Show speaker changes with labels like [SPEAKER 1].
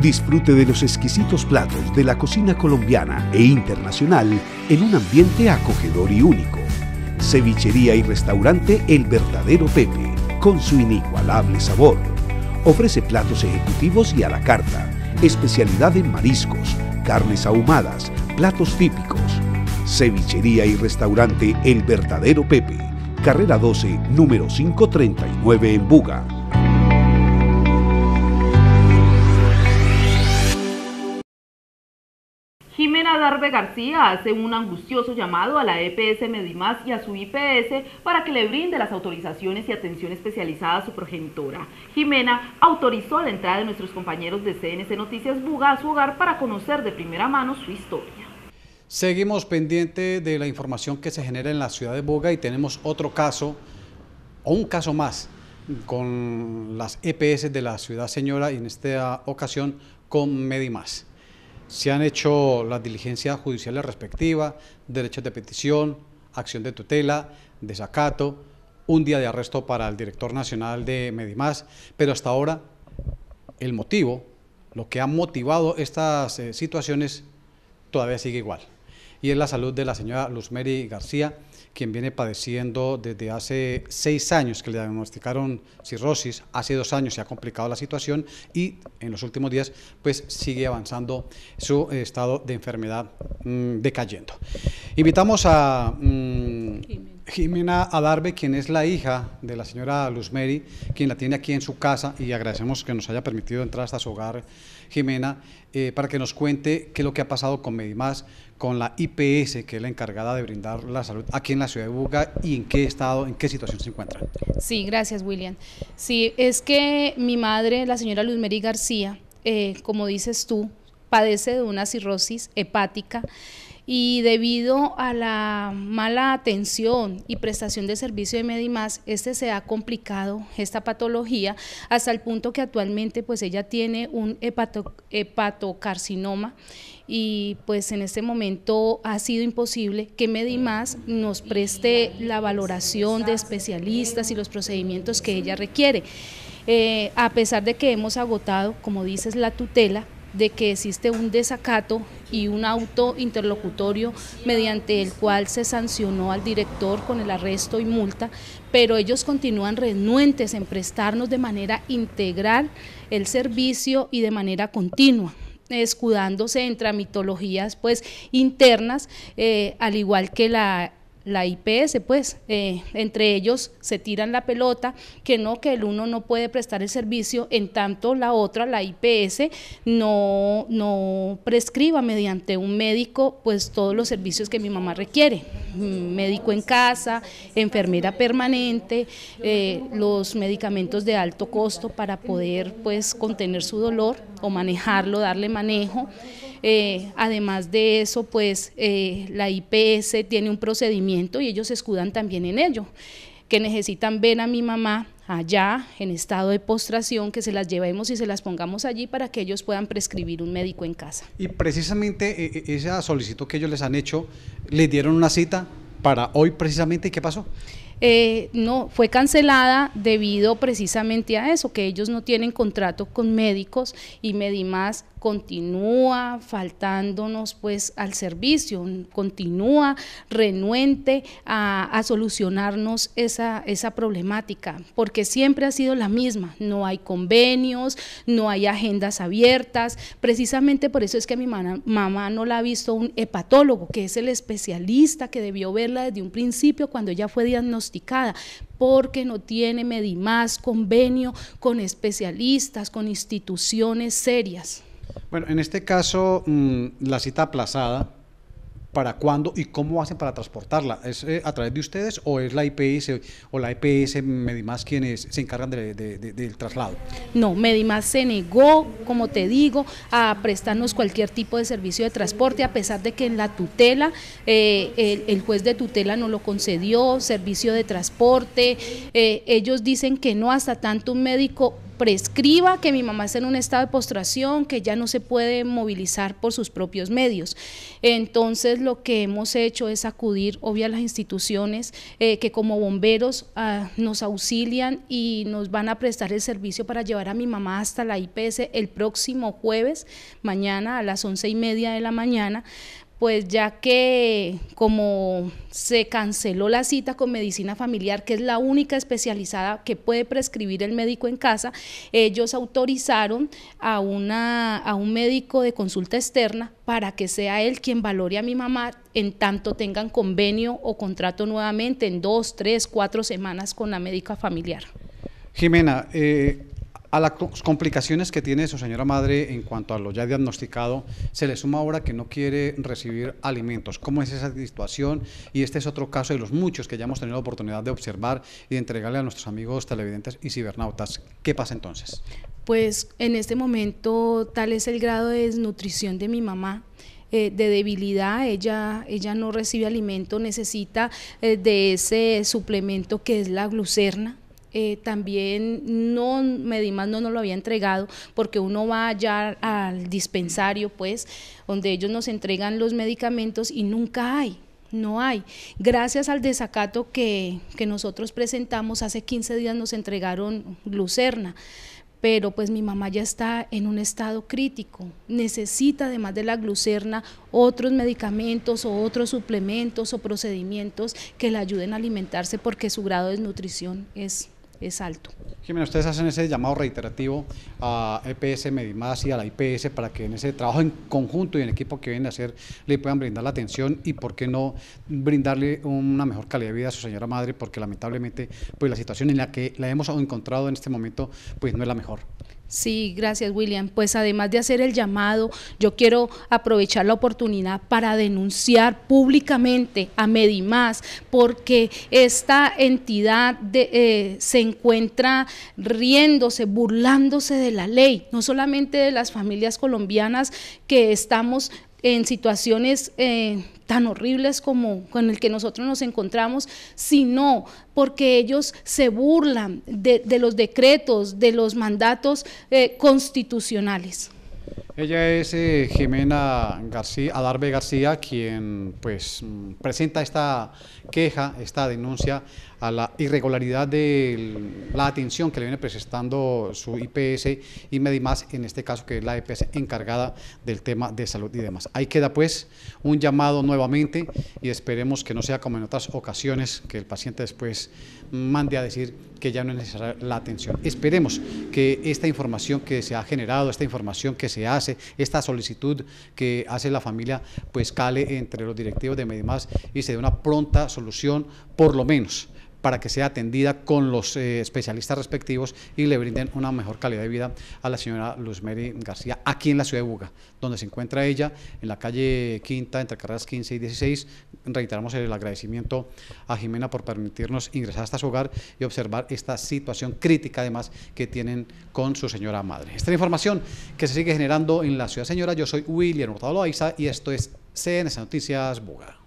[SPEAKER 1] Disfrute de los exquisitos platos de la cocina colombiana e internacional en un ambiente acogedor y único. Cevichería y restaurante El Verdadero Pepe, con su inigualable sabor. Ofrece platos ejecutivos y a la carta, especialidad en mariscos, carnes ahumadas, platos típicos. Cevichería y restaurante El Verdadero Pepe, carrera 12, número 539 en Buga
[SPEAKER 2] Jimena Darbe García hace un angustioso llamado a la EPS Medimás y a su IPS para que le brinde las autorizaciones y atención especializada a su progenitora. Jimena autorizó la entrada de nuestros compañeros de CNC Noticias Buga a su hogar para conocer de primera mano su historia.
[SPEAKER 1] Seguimos pendiente de la información que se genera en la ciudad de Buga y tenemos otro caso, o un caso más, con las EPS de la ciudad señora y en esta ocasión con Medimás. Se han hecho las diligencias judiciales respectivas, derechos de petición, acción de tutela, desacato, un día de arresto para el director nacional de Medimás, pero hasta ahora el motivo, lo que ha motivado estas eh, situaciones todavía sigue igual y es la salud de la señora Luzmeri García, quien viene padeciendo desde hace seis años que le diagnosticaron cirrosis, hace dos años se ha complicado la situación y en los últimos días pues sigue avanzando su eh, estado de enfermedad mm, decayendo. Invitamos a... Mm, Jimena Adarbe, quien es la hija de la señora Luzmeri, quien la tiene aquí en su casa y agradecemos que nos haya permitido entrar hasta su hogar, Jimena, eh, para que nos cuente qué es lo que ha pasado con Medimás, con la IPS, que es la encargada de brindar la salud aquí en la ciudad de Buga y en qué estado, en qué situación se encuentra.
[SPEAKER 2] Sí, gracias William. Sí, es que mi madre, la señora Luzmeri García, eh, como dices tú, padece de una cirrosis hepática y debido a la mala atención y prestación de servicio de MediMás, este se ha complicado esta patología hasta el punto que actualmente pues ella tiene un hepatocarcinoma y pues en este momento ha sido imposible que Medimás nos preste la valoración de especialistas y los procedimientos que ella requiere. Eh, a pesar de que hemos agotado, como dices, la tutela, de que existe un desacato y un auto interlocutorio mediante el cual se sancionó al director con el arresto y multa, pero ellos continúan renuentes en prestarnos de manera integral el servicio y de manera continua escudándose en mitologías pues internas, eh, al igual que la la IPS, pues eh, entre ellos se tiran la pelota, que no, que el uno no puede prestar el servicio, en tanto la otra, la IPS, no, no prescriba mediante un médico pues todos los servicios que mi mamá requiere. Mm, médico en casa, enfermera permanente, eh, los medicamentos de alto costo para poder pues contener su dolor o manejarlo, darle manejo. Eh, además de eso, pues eh, la IPS tiene un procedimiento y ellos escudan también en ello, que necesitan ver a mi mamá allá en estado de postración, que se las llevemos y se las pongamos allí para que ellos puedan prescribir un médico en casa.
[SPEAKER 1] Y precisamente eh, eh, esa solicitud que ellos les han hecho, les dieron una cita para hoy precisamente. qué pasó?
[SPEAKER 2] Eh, no, fue cancelada debido precisamente a eso, que ellos no tienen contrato con médicos y Medimás continúa faltándonos pues al servicio, continúa renuente a, solucionarnos esa, esa, problemática, porque siempre ha sido la misma, no hay convenios, no hay agendas abiertas, precisamente por eso es que mi mamá no la ha visto un hepatólogo, que es el especialista que debió ver desde un principio cuando ya fue diagnosticada, porque no tiene Medimás convenio con especialistas, con instituciones serias.
[SPEAKER 1] Bueno, en este caso, mm, la cita aplazada para cuándo y cómo hacen para transportarla. ¿Es eh, a través de ustedes o es la IPS o la IPS Medimás quienes se encargan del traslado?
[SPEAKER 2] No, Medimás se negó, como te digo, a prestarnos cualquier tipo de servicio de transporte, a pesar de que en la tutela, eh, el, juez de tutela no lo concedió, servicio de transporte, eh, ellos dicen que no hasta tanto un médico prescriba que mi mamá está en un estado de postración, que ya no se puede movilizar por sus propios medios. Entonces lo que hemos hecho es acudir, obvio, a las instituciones eh, que como bomberos ah, nos auxilian y nos van a prestar el servicio para llevar a mi mamá hasta la IPS el próximo jueves, mañana a las once y media de la mañana, pues ya que como se canceló la cita con medicina familiar, que es la única especializada que puede prescribir el médico en casa, ellos autorizaron a, una, a un médico de consulta externa para que sea él quien valore a mi mamá en tanto tengan convenio o contrato nuevamente en dos, tres, cuatro semanas con la médica familiar.
[SPEAKER 1] Jimena, eh, a las complicaciones que tiene su señora madre en cuanto a lo ya diagnosticado, se le suma ahora que no quiere recibir alimentos. ¿Cómo es esa situación? Y este es otro caso de los muchos que ya hemos tenido la oportunidad de observar y de entregarle a nuestros amigos televidentes y cibernautas. ¿Qué pasa entonces? Pues
[SPEAKER 2] en este momento tal es el grado de desnutrición de mi mamá eh, de debilidad, ella, ella no recibe alimento, necesita eh, de ese suplemento que es la glucerna. Eh, también no más no nos lo había entregado porque uno va allá al dispensario pues donde ellos nos entregan los medicamentos y nunca hay no hay. Gracias al desacato que, nosotros presentamos, hace 15 días nos entregaron glucerna, pero pues mi mamá ya está en un estado crítico, necesita además de la glucerna otros medicamentos o otros suplementos o procedimientos que la ayuden a alimentarse porque su grado de nutrición es es alto.
[SPEAKER 1] Jimena, ustedes hacen ese llamado reiterativo a EPS Medimás y a la IPS para que en ese trabajo en conjunto y en equipo que vienen a hacer le puedan brindar la atención y por qué no brindarle una mejor calidad de vida a su señora madre porque lamentablemente pues la situación en la que la hemos encontrado en este momento pues no es la mejor.
[SPEAKER 2] Sí, gracias William. Pues además de hacer el llamado, yo quiero aprovechar la oportunidad para denunciar públicamente a Medimás, porque esta entidad eh, se encuentra riéndose, burlándose de la ley, no solamente de las familias colombianas que estamos en situaciones eh, tan horribles como con el que nosotros nos encontramos, sino porque ellos se burlan de, los decretos, de los mandatos eh, constitucionales.
[SPEAKER 1] Ella es eh, Jimena García, Adarve García, quien pues mm, presenta esta queja, esta denuncia a la irregularidad de la atención que le viene prestando su IPS y Medimás, en este caso que es la IPS e encargada del tema de salud y demás. Ahí queda pues un llamado nuevamente y esperemos que no sea como en otras ocasiones que el paciente después mande a decir que ya no es necesaria la atención. Esperemos que esta información que se ha generado, esta información que se hace, esta solicitud que hace la familia, pues cale entre los directivos de Medimás y se dé una pronta solución, por lo menos para que sea atendida con los eh, especialistas respectivos y le brinden una mejor calidad de vida a la señora mary García aquí en la ciudad de Buga, donde se encuentra ella en la calle Quinta, entre carreras 15 y 16. Reiteramos el agradecimiento a Jimena por permitirnos ingresar hasta su hogar y observar esta situación crítica además que tienen con su señora madre. Esta es la información que se sigue generando en la ciudad señora. Yo soy William Hurtado Loaiza y esto es CNS Noticias Buga.